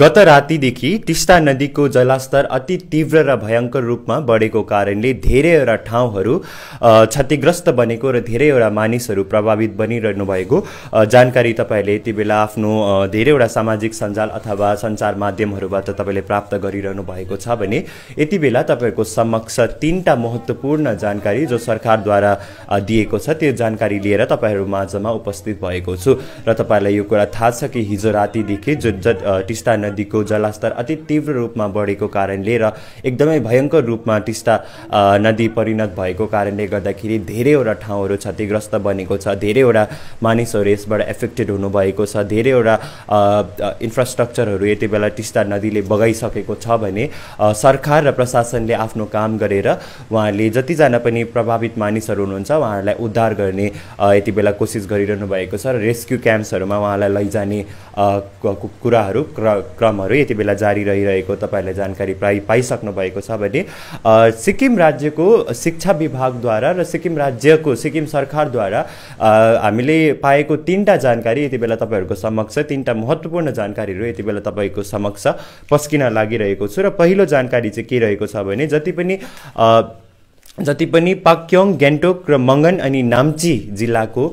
गत रातिदेखि टिस्टा नदीको जलास्तर अति तीव्र र भयङ्कर रूपमा बढेको कारणले धेरैवटा ठाउँहरू क्षतिग्रस्त बनेको र धेरैवटा मानिसहरू प्रभावित बनिरहनु भएको जानकारी तपाईँहरूले यति बेला आफ्नो धेरैवटा सामाजिक सञ्जाल अथवा सञ्चार माध्यमहरूबाट तपाईँले प्राप्त गरिरहनु भएको छ भने यति बेला तपाईँहरूको समक्ष तिनवटा महत्त्वपूर्ण जानकारी जो सरकारद्वारा दिएको छ त्यो जानकारी लिएर तपाईँहरू माझमा उपस्थित भएको छु र तपाईँहरूलाई यो कुरा थाहा छ कि हिजो रातिदेखि जो टिस्टा नदीको जलस्तर अति तीव्र रूपमा बढेको कारणले र एकदमै भयङ्कर रूपमा टिस्टा नदी परिणत भएको कारणले गर्दाखेरि धेरैवटा ठाउँहरू क्षतिग्रस्त बनेको छ धेरैवटा मानिसहरू यसबाट एफेक्टेड हुनुभएको छ धेरैवटा इन्फ्रास्ट्रक्चरहरू यति बेला टिस्टा नदीले बगाइसकेको छ भने सरकार र प्रशासनले आफ्नो काम गरेर उहाँहरूले जतिजना पनि प्रभावित मानिसहरू हुनुहुन्छ उहाँहरूलाई उद्धार गर्ने यति बेला कोसिस गरिरहनु भएको छ र रेस्क्यु क्याम्प्सहरूमा उहाँलाई लैजाने कुराहरू क्रमहरू यति बेला जारी रहिरहेको तपाईँहरूले जानकारी प्राय पाइसक्नु भएको छ भने सिक्किम राज्यको शिक्षा विभागद्वारा र सिक्किम राज्यको सिक्किम सरकारद्वारा हामीले पाएको तिनवटा जानकारी यति बेला तपाईँहरूको समक्ष तिनवटा महत्त्वपूर्ण जानकारीहरू यति बेला तपाईँको समक्ष पस्किन लागिरहेको छु र पहिलो जानकारी चाहिँ के रहेको छ भने जति पनि जति पनि पाक्योङ गान्तोक र मङ्गन अनि नाम्ची जिल्लाको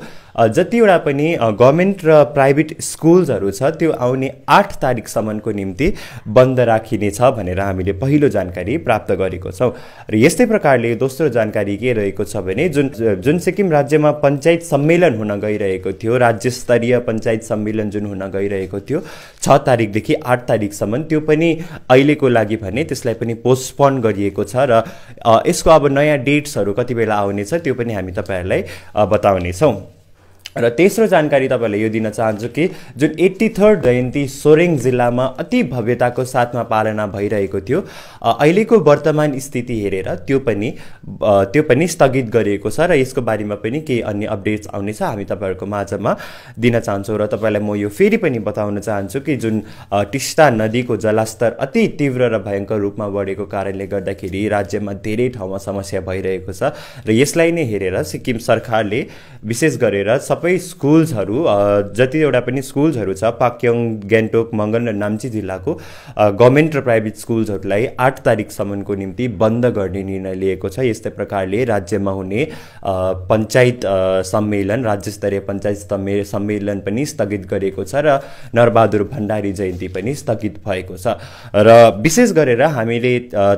जतिवटा पनि गभर्मेन्ट र प्राइभेट स्कुल्सहरू छ त्यो आउने आठ तारिकसम्मको निम्ति बन्द राखिनेछ भनेर हामीले पहिलो जानकारी प्राप्त गरेको छौँ र यस्तै प्रकारले दोस्रो जानकारी के रहेको छ भने जुन जुन सिक्किम राज्यमा पञ्चायत सम्मेलन हुन गइरहेको थियो राज्य स्तरीय पञ्चायत सम्मेलन जुन हुन गइरहेको थियो छ तारिकदेखि आठ तारिकसम्म त्यो पनि अहिलेको लागि भने त्यसलाई पनि पोस्टपोन गरिएको छ र यसको अब नयाँ डेट्सहरू कति बेला आउनेछ त्यो पनि हामी तपाईँहरूलाई बताउनेछौँ र तेस्रो जानकारी तपाईँलाई यो दिन चाहन्छु कि जुन एट्टी थर्ड जयन्ती सोरेङ जिल्लामा अति भव्यताको साथमा पालना भइरहेको थियो अहिलेको वर्तमान स्थिति हेरेर त्यो पनि त्यो पनि स्थगित गरिएको छ र यसको बारेमा पनि केही अन्य अपडेट्स आउनेछ हामी तपाईँहरूको माझमा दिन चाहन्छौँ र तपाईँलाई म यो फेरि पनि बताउन चाहन्छु कि जुन टिस्टा नदीको जलस्तर अति तीव्र र भयङ्कर रूपमा बढेको कारणले गर्दाखेरि राज्यमा धेरै ठाउँमा समस्या भइरहेको छ र यसलाई नै हेरेर सिक्किम सरकारले विशेष गरेर सब सबै स्कुल्सहरू जतिवटा पनि स्कुल्सहरू छ पाक्योङ गान्तोक मङ्गन र नाम्ची जिल्लाको गभर्मेन्ट र प्राइभेट स्कुल्सहरूलाई आठ तारिकसम्मको निम्ति बन्द गर्ने निर्णय लिएको छ यस्तै प्रकारले राज्यमा हुने पञ्चायत सम्मेलन राज्य स्तरीय पञ्चायत सम्मेलन पनि स्थगित गरेको छ र नरबहादुर भण्डारी जयन्ती पनि स्थगित भएको छ र विशेष गरेर हामीले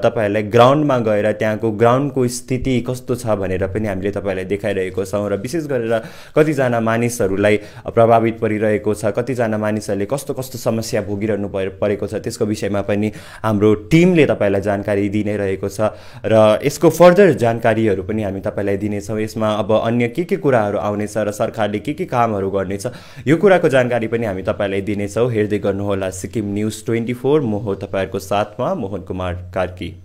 तपाईँहरूलाई ग्राउन्डमा गएर त्यहाँको ग्राउन्डको स्थिति कस्तो छ भनेर पनि हामीले तपाईँहरूलाई देखाइरहेको छौँ र विशेष गरेर कतिजना कतिजना मानिसहरूलाई प्रभावित परिरहेको छ कतिजना मानिसहरूले कस्तो कस्तो समस्या भोगिरहनु परेको छ त्यसको विषयमा पनि हाम्रो टिमले तपाईँलाई जानकारी दिने रहेको छ र यसको फर्दर जानकारीहरू पनि हामी तपाईँलाई दिनेछौँ यसमा अब अन्य के के कुराहरू आउनेछ र सरकारले के के कामहरू गर्नेछ यो कुराको जानकारी पनि हामी तपाईँलाई दिनेछौँ हेर्दै गर्नुहोला सिक्किम न्युज ट्वेन्टी फोर म हो तपाईँहरूको साथमा मोहन कुमार कार्की